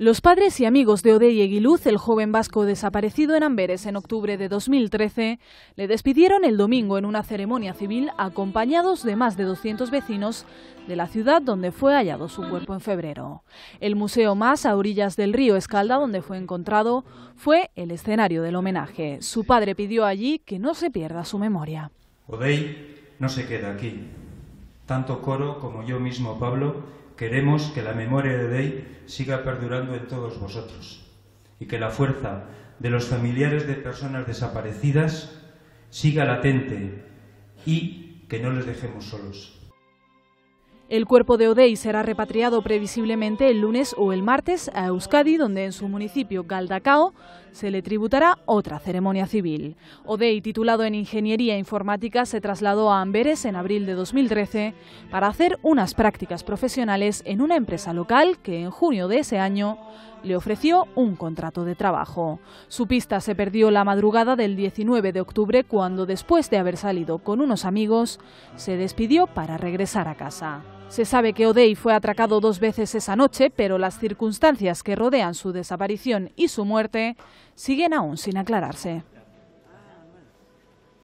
Los padres y amigos de Odey Eguiluz, el joven vasco desaparecido en Amberes en octubre de 2013, le despidieron el domingo en una ceremonia civil acompañados de más de 200 vecinos de la ciudad donde fue hallado su cuerpo en febrero. El museo más a orillas del río Escalda, donde fue encontrado, fue el escenario del homenaje. Su padre pidió allí que no se pierda su memoria. Odey no se queda aquí, tanto Coro como yo mismo, Pablo, queremos que la memoria de Dei siga perdurando en todos vosotros y que la fuerza de los familiares de personas desaparecidas siga latente y que no les dejemos solos. El cuerpo de Odey será repatriado previsiblemente el lunes o el martes a Euskadi, donde en su municipio Galdacao se le tributará otra ceremonia civil. Odey, titulado en Ingeniería Informática, se trasladó a Amberes en abril de 2013 para hacer unas prácticas profesionales en una empresa local que en junio de ese año le ofreció un contrato de trabajo. Su pista se perdió la madrugada del 19 de octubre cuando, después de haber salido con unos amigos, se despidió para regresar a casa. Se sabe que Odey fue atracado dos veces esa noche, pero las circunstancias que rodean su desaparición y su muerte siguen aún sin aclararse.